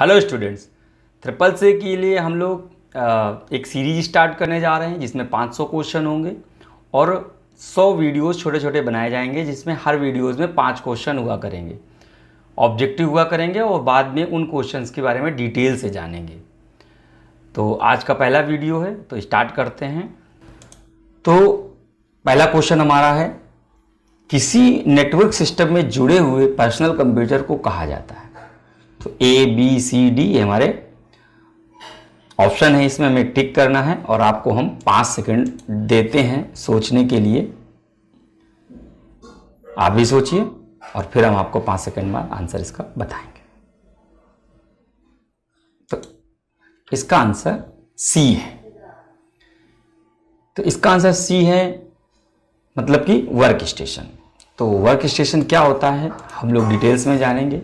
hello students triple से के लिए हम लोग एक सीरीज स्टार्ट करने जा रहे हैं जिसमें 500 क्वेश्चन होंगे और 100 वीडियोस छोटे छोटे बनाए जाएंगे जिसमें हर वीडियोस में पांच क्वेश्चन हुआ करेंगे ऑब्जेक्टिव हुआ करेंगे और बाद में उन क्वेश्चंस के बारे में डिटेल से जानेंगे तो आज का पहला वीडियो है तो स्टार्ट करते हैं तो पहला क्वेश्चन हमारा है किसी नेटवर्क सिस्टम में जुड़े हुए पर्सनल कंप्यूटर को कहा जाता है तो ए बी सी डी ये हमारे ऑप्शन है इसमें हमें टिक करना है और आपको हम पांच सेकंड देते हैं सोचने के लिए आप भी सोचिए और फिर हम आपको पांच सेकंड बाद आंसर इसका बताएंगे तो इसका आंसर सी है तो इसका आंसर सी है मतलब कि वर्क स्टेशन तो वर्क स्टेशन क्या होता है हम लोग डिटेल्स में जानेंगे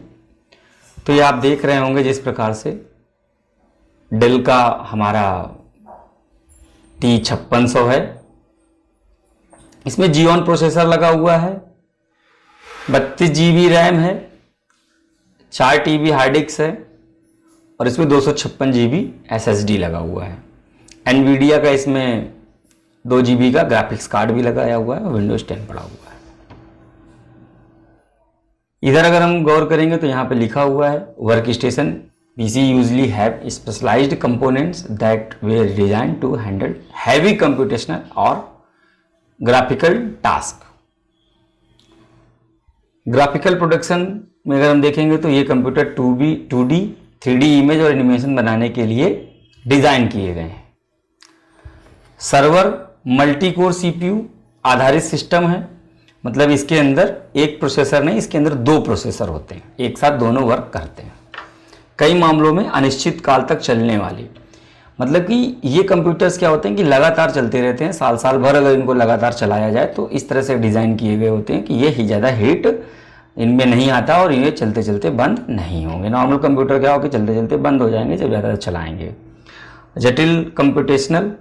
तो ये आप देख रहे होंगे जिस प्रकार से डेल का हमारा टी छप्पन सौ है इसमें जीवन प्रोसेसर लगा हुआ है बत्तीस जी रैम है चार टी बी हार्ड डिस्क है और इसमें दो सौ छप्पन G B S S D लगा हुआ है एनवीडिया का इसमें दो जी बी का ग्राफिक्स कार्ड भी लगाया हुआ है और विंडोज़ टेन पड़ा हुआ है इधर अगर हम गौर करेंगे तो यहाँ पे लिखा हुआ है work station PC usually have specialise components that they design to handle heavy computational और ग्राफिकल टास्क ग्राफिकल प्रोडक्शन में अगर हम देखेंगे तो ये computer to be two D three D image और एनिमेशन बनाने के लिए डिज़ाइन किए गए हैं सर्वर मल्टी कोर सीपीयू आधारित सिस्टम है मतलब इसके अंदर एक प्रोसेसर नहीं इसके अंदर दो प्रोसेसर होते हैं एक साथ दोनों वर्क करते हैं कई मामलों में अनिश्चित काल तक चलने वाली मतलब कि ये कंप्यूटर्स क्या होते हैं कि लगातार चलते रहते हैं साल साल भर अगर इनको लगातार चलाया जाए तो इस तरह से डिज़ाइन किए गए होते हैं कि ये ही ज़्यादा हीट इनमें नहीं आता और ये चलते चलते बंद नहीं होंगे नॉर्मल कंप्यूटर क्या हो कि चलते चलते बंद हो जाएंगे जब ज़्यादा चलाएंगे जटिल कंप्यूटेशनल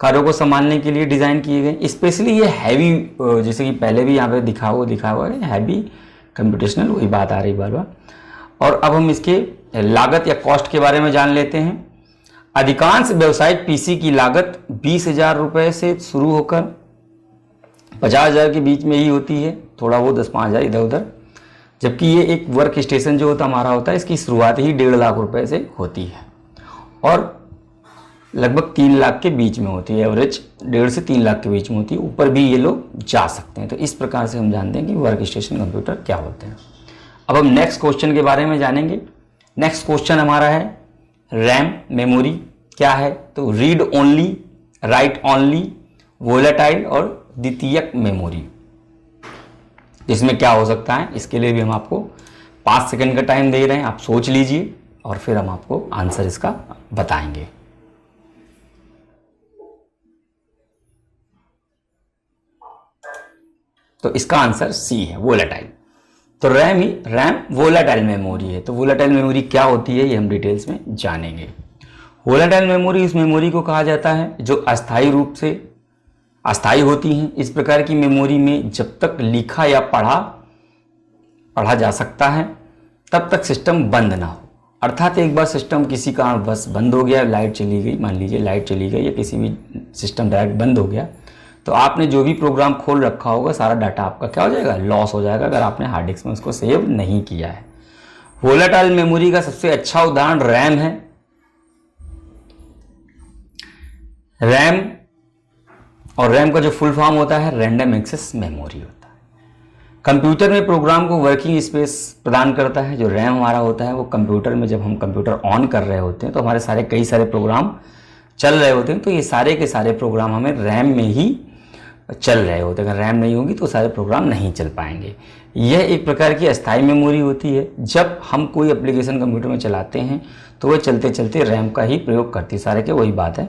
कारों को संभालने के लिए डिज़ाइन किए गए स्पेशली ये हैवी जैसे कि पहले भी यहाँ पे दिखा हुआ दिखा हुआ है हैवी कंप्यूटेशनल वही बात आ रही बार बार और अब हम इसके लागत या कॉस्ट के बारे में जान लेते हैं अधिकांश व्यवसायिक पीसी की लागत बीस हजार रुपये से शुरू होकर पचास हजार के बीच में ही होती है थोड़ा वो दस पाँच हजार इधर उधर जबकि ये एक वर्क स्टेशन जो होता हमारा होता है इसकी शुरुआत ही डेढ़ लाख रुपए से होती है और लगभग तीन लाख के बीच में होती है एवरेज डेढ़ से तीन लाख के बीच में होती है ऊपर भी ये लोग जा सकते हैं तो इस प्रकार से हम जानते हैं कि वर्क स्टेशन कंप्यूटर क्या होते हैं अब हम नेक्स्ट क्वेश्चन के बारे में जानेंगे नेक्स्ट क्वेश्चन हमारा है रैम मेमोरी क्या है तो read only write only volatile और द्वितीयक मेमोरी इसमें क्या हो सकता है इसके लिए भी हम आपको पाँच सेकेंड का टाइम दे रहे हैं आप सोच लीजिए और फिर हम आपको आंसर इसका बताएंगे तो इसका आंसर सी है वोलाटाइल तो रैम ही रैम वोलाटाइल मेमोरी है तो वोलाटाइल मेमोरी क्या होती है ये हम डिटेल्स में जानेंगे वोलाटाइल मेमोरी इस मेमोरी को कहा जाता है जो अस्थायी रूप से अस्थायी होती हैं इस प्रकार की मेमोरी में जब तक लिखा या पढ़ा पढ़ा जा सकता है तब तक सिस्टम बंद ना हो अर्थात एक बार सिस्टम किसी बस बंद हो गया लाइट चली गई मान लीजिए लाइट चली गई या किसी भी सिस्टम डायरेक्ट बंद हो गया तो आपने जो भी प्रोग्राम खोल रखा होगा सारा डाटा आपका क्या हो जाएगा लॉस हो जाएगा अगर आपने हार्ड डिस्क में उसको सेव नहीं किया है वोलाटाइल मेमोरी का सबसे अच्छा उदाहरण रैम है रैम और रैम का जो फुल फॉर्म होता है रैंडम एक्सेस मेमोरी होता है कंप्यूटर में प्रोग्राम को वर्किंग स्पेस प्रदान करता है जो रैम हमारा होता है वो कंप्यूटर में जब हम कंप्यूटर ऑन कर रहे होते हैं तो हमारे सारे कई सारे प्रोग्राम चल रहे होते हैं तो ये सारे के सारे प्रोग्राम हमें रैम में ही चल रहे होते अगर रैम नहीं होगी तो सारे प्रोग्राम नहीं चल पाएंगे यह एक प्रकार की अस्थायी मेमोरी होती है जब हम कोई एप्लीकेशन कंप्यूटर में चलाते हैं तो वह चलते चलते रैम का ही प्रयोग करती सारे के वही बात है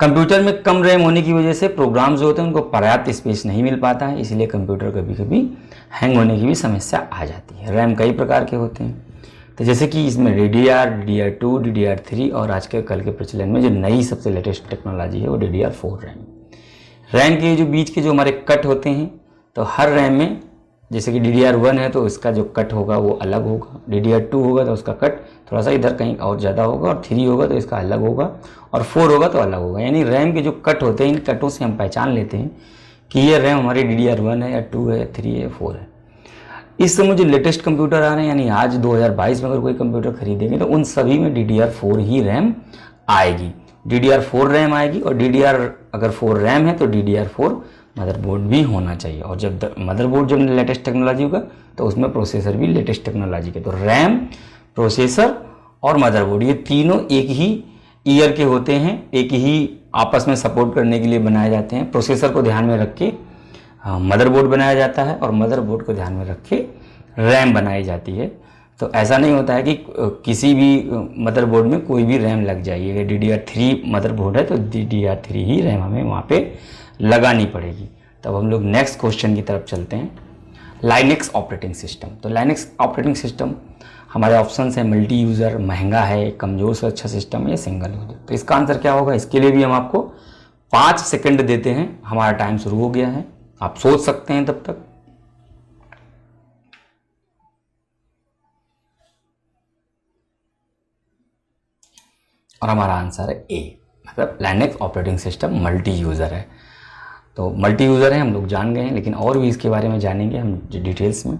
कंप्यूटर में कम रैम होने की वजह से प्रोग्राम जो होते हैं उनको पर्याप्त स्पेस नहीं मिल पाता है इसलिए कंप्यूटर कभी कभी हैंग होने की भी समस्या आ जाती है रैम कई प्रकार के होते हैं तो जैसे कि इसमें D D R D D R two D D R three और आज के कल के प्रचलन में जो नई सबसे लेटेस्ट टेक्नोलॉजी है वो D D R four RAM RAM के जो बीच के जो हमारे कट होते हैं तो हर रैम में जैसे कि डी डी आर वन है तो इसका जो कट होगा वो अलग होगा डी डी आर टू होगा तो उसका कट थोड़ा सा इधर कहीं और ज़्यादा होगा और थ्री होगा तो इसका अलग होगा और फोर होगा तो अलग होगा यानी रैम के जो कट होते हैं इन कटों से हम पहचान लेते हैं कि ये रैम हमारी डी डी आर वन है या टू है थ्री है फोर है इस समय जो लेटेस्ट कंप्यूटर आ रहे हैं यानी आज 2022 में अगर कोई कंप्यूटर खरीदेंगे तो उन सभी में डी डी आर फोर ही रैम आएगी D D R four RAM आएगी और डी डी आर अगर फोर रैम है तो D D R four motherboard भी होना चाहिए और जब मदरबोर्ड जब लेटेस्ट टेक्नोलॉजी होगा तो उसमें प्रोसेसर भी लेटेस्ट टेक्नोलॉजी के तो रैम प्रोसेसर और मदरबोर्ड ये तीनों एक ही ईयर के होते हैं एक ही आपस में सपोर्ट करने के लिए बनाए जाते हैं प्रोसेसर को ध्यान में रख के मदरबोर्ड हाँ, बनाया जाता है और मदरबोर्ड को ध्यान में रख के रैम बनाई जाती है तो ऐसा नहीं होता है कि किसी भी मदरबोर्ड में कोई भी रैम लग जाए अगर D D R three motherboard है तो डी डी आर थ्री ही रैम हमें वहाँ पे लगानी पड़ेगी तब हम लोग नेक्स्ट क्वेश्चन की तरफ चलते हैं लाइनक्स ऑपरेटिंग सिस्टम तो लाइनक्स ऑपरेटिंग सिस्टम हमारे ऑप्शन है मल्टी यूज़र महंगा है कमज़ोर से अच्छा सिस्टम या सिंगल यूज़र तो इसका आंसर क्या होगा इसके लिए भी हम आपको पाँच सेकेंड देते हैं हमारा टाइम शुरू हो गया है आप सोच सकते हैं तब तक और हमारा आंसर है ए मतलब Linux operating system multi user है तो मल्टी यूज़र है हम लोग जान गए हैं लेकिन और भी इसके बारे में जानेंगे हम डिटेल्स में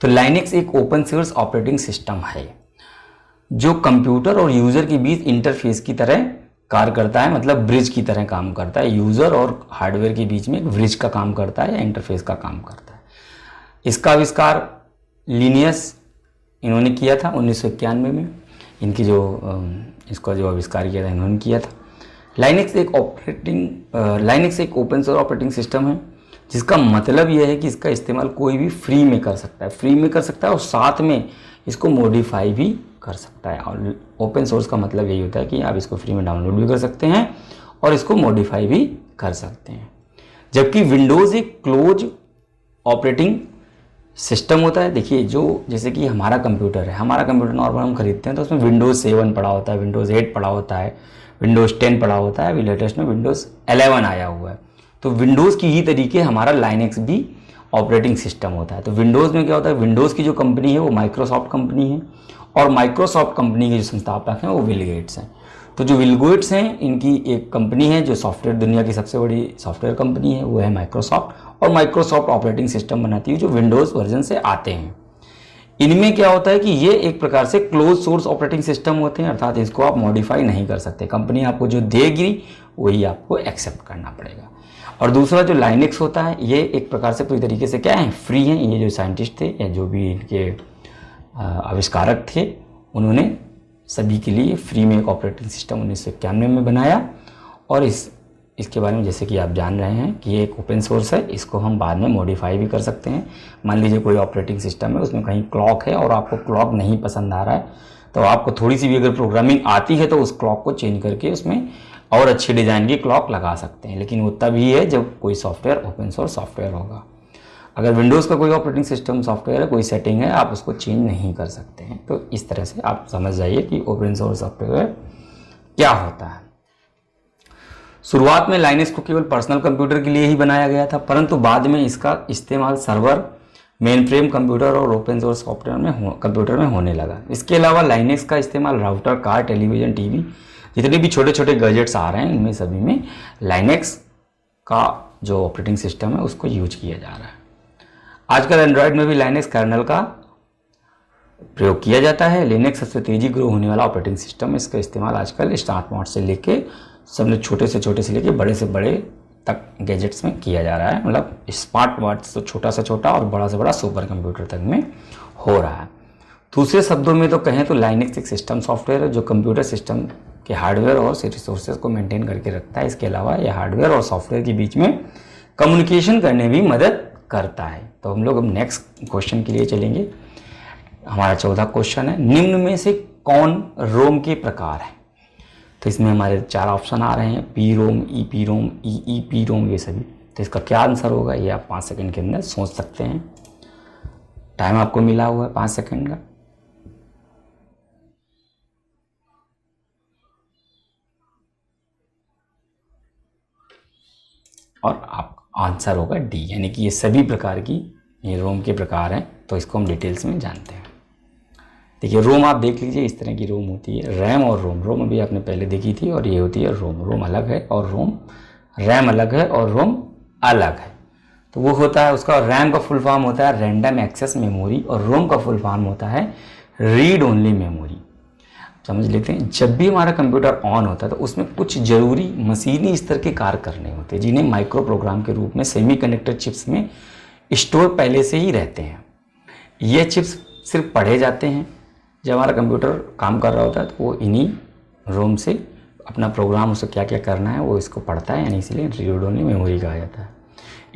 तो लाइनेक्स एक ओपन सोर्स ऑपरेटिंग सिस्टम है जो कंप्यूटर और यूज़र के बीच इंटरफेस की तरह कार्य करता है मतलब ब्रिज की तरह काम करता है यूज़र और हार्डवेयर के बीच में ब्रिज का काम करता है या इंटरफेस का काम करता है इसका आविष्कार लीनियस इन्होंने किया था उन्नीस में इनकी जो इसका जो आविष्कार किया था इन्होंने किया था लाइनिक्स एक ऑपरेटिंग लाइनिक्स एक ओपन सोर्स ऑपरेटिंग सिस्टम है जिसका मतलब यह है कि इसका इस्तेमाल कोई भी फ्री में कर सकता है फ्री में कर सकता है और साथ में इसको मॉडिफाई भी कर सकता है और ओपन सोर्स का मतलब यही होता है कि आप इसको फ्री में डाउनलोड भी कर सकते हैं और इसको मॉडिफाई भी कर सकते हैं जबकि विंडोज़ एक क्लोज ऑपरेटिंग सिस्टम होता है देखिए जो जैसे कि हमारा कंप्यूटर है हमारा कंप्यूटर नॉर्मल हम खरीदते हैं तो उसमें विंडोज़ सेवन पड़ा होता है विंडोज़ एट पड़ा होता है विंडोज़ टेन पड़ा होता है अभी लेटेस्ट में विंडोज़ एलेवन आया हुआ है तो विंडोज़ की ही तरीके हमारा लाइनेक्स भी ऑपरेटिंग सिस्टम होता है तो विंडोज़ में क्या होता है विंडोज़ की जो कंपनी है वो माइक्रोसॉफ्ट कंपनी है और माइक्रोसॉफ्ट कंपनी के जो संस्थापक हैं वो विल गेट्स हैं तो जो विलगोइट्स हैं इनकी एक कंपनी है जो सॉफ्टवेयर दुनिया की सबसे बड़ी सॉफ्टवेयर कंपनी है वो है माइक्रोसॉफ्ट और माइक्रोसॉफ्ट ऑपरेटिंग सिस्टम बनाती है जो विंडोज़ वर्जन से आते हैं इनमें क्या होता है कि ये एक प्रकार से क्लोज सोर्स ऑपरेटिंग सिस्टम होते हैं अर्थात इसको आप मॉडिफाई नहीं कर सकते कंपनी आपको जो देगी वही आपको एक्सेप्ट करना पड़ेगा और दूसरा जो लाइनिक्स होता है ये एक प्रकार से पूरी तरीके से क्या है फ्री हैं ये जो साइंटिस्ट थे या जो भी इनके आविष्कारक थे उन्होंने सभी के लिए फ्री में एक ऑपरेटिंग सिस्टम उन्नीस में बनाया और इस इसके बारे में जैसे कि आप जान रहे हैं कि ये एक ओपन सोर्स है इसको हम बाद में मॉडिफाई भी कर सकते हैं मान लीजिए कोई ऑपरेटिंग सिस्टम है उसमें कहीं क्लॉक है और आपको क्लॉक नहीं पसंद आ रहा है तो आपको थोड़ी सी भी अगर प्रोग्रामिंग आती है तो उस क्लॉक को चेंज करके उसमें और अच्छे डिज़ाइन की क्लॉक लगा सकते हैं लेकिन वो तभी है जब कोई सॉफ्टवेयर ओपन सोर्स सॉफ्टवेयर होगा अगर विंडोज़ का कोई ऑपरेटिंग सिस्टम सॉफ्टवेयर है कोई सेटिंग है आप उसको चेंज नहीं कर सकते हैं तो इस तरह से आप समझ जाइए कि ओपन सोर्स सॉफ्टवेयर क्या होता है शुरुआत में लाइनेक्स को केवल पर्सनल कंप्यूटर के लिए ही बनाया गया था परंतु बाद में इसका इस्तेमाल सर्वर मेन फ्रेम कंप्यूटर और ओपन सोर्स सॉफ्टवेयर में कंप्यूटर में होने लगा इसके अलावा लाइनेक्स का इस्तेमाल राउटर कार टेलीविज़न टीवी जितने भी छोटे छोटे गैजेट्स आ रहे हैं इनमें सभी में लाइनेक्स का जो ऑपरेटिंग सिस्टम है उसको यूज किया जा रहा है आजकल एंड्रॉयड में भी लाइनेक्स कर्नल का प्रयोग किया जाता है लिनक्स सबसे तेजी ग्रो होने वाला ऑपरेटिंग सिस्टम है इसका इस्तेमाल आजकल स्टार्ट मोड से लेके सबने छोटे से छोटे से लेके बड़े से बड़े तक गैजेट्स में किया जा रहा है मतलब स्मार्ट वाट तो छोटा सा छोटा और बड़ा से बड़ा सुपर कंप्यूटर तक में हो रहा है दूसरे शब्दों में तो कहें तो लाइनेक्स एक सिस्टम सॉफ्टवेयर है जो कंप्यूटर सिस्टम के हार्डवेयर और रिसोर्सेज को मेंटेन करके रखता है इसके अलावा यह हार्डवेयर और सॉफ्टवेयर के बीच में कम्युनिकेशन करने में मदद करता है तो हम लोग अब नेक्स्ट क्वेश्चन के लिए चलेंगे हमारा चौदह क्वेश्चन है निम्न में से कौन रोम के प्रकार है तो इसमें हमारे चार ऑप्शन आ रहे हैं P ROM E P ROM E E P ROM ये सभी तो इसका क्या आंसर होगा ये आप पाँच सेकंड के अंदर सोच सकते हैं टाइम आपको मिला हुआ है पाँच सेकंड का और आप आंसर होगा डी यानी कि ये सभी प्रकार की ये रोम के प्रकार हैं तो इसको हम डिटेल्स में जानते हैं देखिए रोम आप देख लीजिए इस तरह की रोम होती है रैम और रोम रोम भी आपने पहले देखी थी और ये होती है रोम रोम अलग है और रोम रैम अलग है और रोम अलग है तो वो होता है उसका रैम का फुल फॉर्म होता है रैंडम एक्सेस मेमोरी और रोम का फुल फॉर्म होता है रीड ओनली मेमोरी समझ लेते हैं जब भी हमारा कंप्यूटर ऑन होता है तो उसमें कुछ जरूरी मशीनी स्तर के कार्य करने होते हैं जिन्हें माइक्रो प्रोग्राम के रूप में सेमीकंडक्टर चिप्स में स्टोर पहले से ही रहते हैं ये चिप्स सिर्फ पढ़े जाते हैं जब हमारा कंप्यूटर काम कर रहा होता है तो वो इन्हीं रोम से अपना प्रोग्राम उसको क्या क्या करना है वो इसको पढ़ता है यानी इसलिए रेडोनी मेमोरी कहा जाता है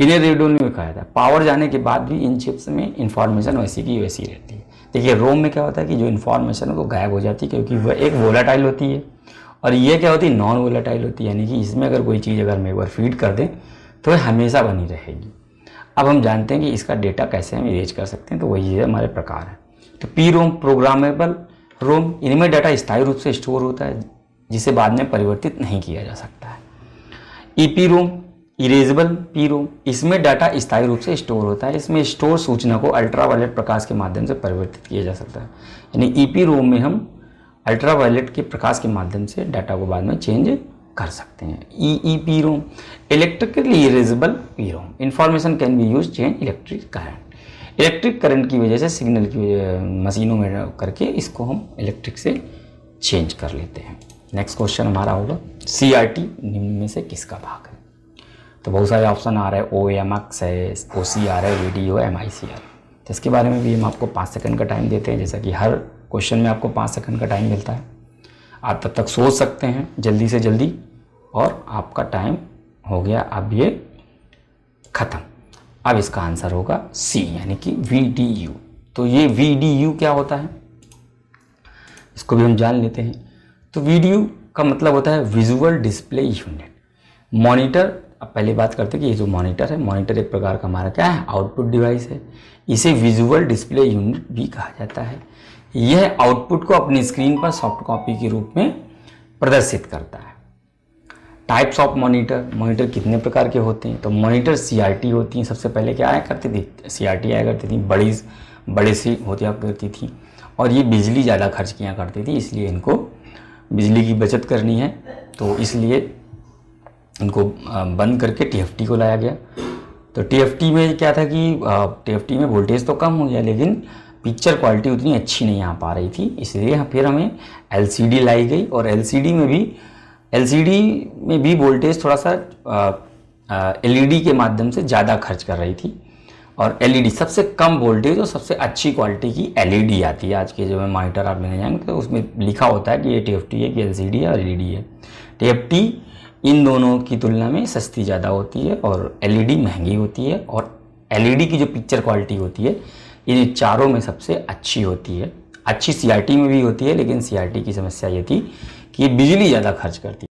इन्हें रेडोनी में कहा जाता है पावर जाने के बाद भी इन चिप्स में इंफॉर्मेशन वैसी की वैसी रहती है देखिए रोम में क्या होता है कि जो इन्फॉर्मेशन है वो गायब हो जाती है क्योंकि वह एक वोलाटाइल होती है और ये क्या होती है नॉन वोलाटाइल होती है यानी कि इसमें अगर कोई चीज़ अगर हम एक बार फीड कर दें तो वह हमेशा बनी रहेगी अब हम जानते हैं कि इसका डेटा कैसे हम इरेज कर सकते हैं तो वही है हमारे प्रकार है तो पी रोम प्रोग्रामेबल रोम इनमें डाटा स्थायी रूप से स्टोर होता है जिसे बाद में परिवर्तित नहीं किया जा सकता है E P ROM erasable P ROM इसमें डाटा स्थायी रूप से स्टोर होता है इसमें स्टोर सूचना को अल्ट्रावायलेट प्रकाश के माध्यम से परिवर्तित किया जा सकता है यानी ई e पी रोम में हम अल्ट्रा के प्रकाश के माध्यम से डाटा को बाद में चेंज कर सकते हैं E E P ROM electrically erasable P ROM information can be use change electric current electric current की वजह से सिग्नल की मशीनों में करके इसको हम इलेक्ट्रिक से चेंज कर लेते हैं नेक्स्ट क्वेश्चन हमारा होगा सी निम्न में से किसका भाग है तो बहुत सारे ऑप्शन आ रहे हैं ओ एम एक्स है ओ सी आर है V D O M I C R तो इसके बारे में भी हम आपको पाँच सेकंड का टाइम देते हैं जैसा कि हर क्वेश्चन में आपको पाँच सेकंड का टाइम मिलता है आप तब तक सोच सकते हैं जल्दी से जल्दी और आपका टाइम हो गया अब ये ख़त्म अब इसका आंसर होगा सी यानी कि वी डी यू तो ये वी डी यू क्या होता है इसको भी हम जान लेते हैं तो वीडियो का मतलब होता है विजुअल डिस्प्ले यूनिट मॉनिटर अब पहले बात करते हैं कि ये जो मॉनिटर है मॉनिटर एक प्रकार का हमारा क्या है आउटपुट डिवाइस है इसे विजुअल डिस्प्ले यूनिट भी कहा जाता है यह आउटपुट को अपनी स्क्रीन पर सॉफ्ट कॉपी के रूप में प्रदर्शित करता है टाइप्स ऑफ मॉनिटर मॉनिटर कितने प्रकार के होते हैं तो मॉनिटर सीआरटी होती हैं सबसे पहले क्या आया करती थी सीआरटी आया करती थी बड़ी बड़े सी होती करती थी और ये बिजली ज़्यादा खर्च किया करती थी इसलिए इनको बिजली की बचत करनी है तो इसलिए उनको बंद करके टी को लाया गया तो टी में क्या था कि टी में वोल्टेज तो कम हो गया लेकिन पिक्चर क्वालिटी उतनी अच्छी नहीं आ पा रही थी इसलिए फिर हमें एलसीडी लाई गई और एलसीडी में भी एलसीडी में भी वोल्टेज थोड़ा सा एलईडी e के माध्यम से ज़्यादा खर्च कर रही थी और एलईडी e सबसे कम वोल्टेज और सबसे अच्छी क्वालिटी की एलईडी e आती है आज के जो मॉनिटर आप लेने जाएंगे तो उसमें लिखा होता है कि ये टी है कि एल है और एल है टी इन दोनों की तुलना में सस्ती ज़्यादा होती है और एलईडी महंगी होती है और एलईडी की जो पिक्चर क्वालिटी होती है इन चारों में सबसे अच्छी होती है अच्छी सीआरटी में भी होती है लेकिन सीआरटी की समस्या ये थी कि ये बिजली ज़्यादा खर्च करती है